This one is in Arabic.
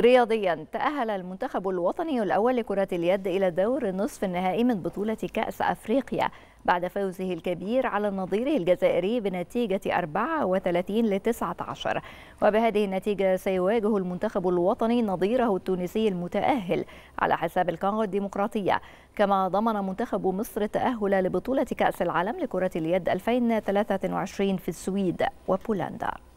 رياضيا تأهل المنتخب الوطني الأول لكرة اليد إلى دور النصف النهائي من بطولة كأس أفريقيا بعد فوزه الكبير على نظيره الجزائري بنتيجة 34 ل 19 وبهذه النتيجة سيواجه المنتخب الوطني نظيره التونسي المتأهل على حساب الكونغو الديمقراطية كما ضمن منتخب مصر التأهل لبطولة كأس العالم لكرة اليد 2023 في السويد وبولندا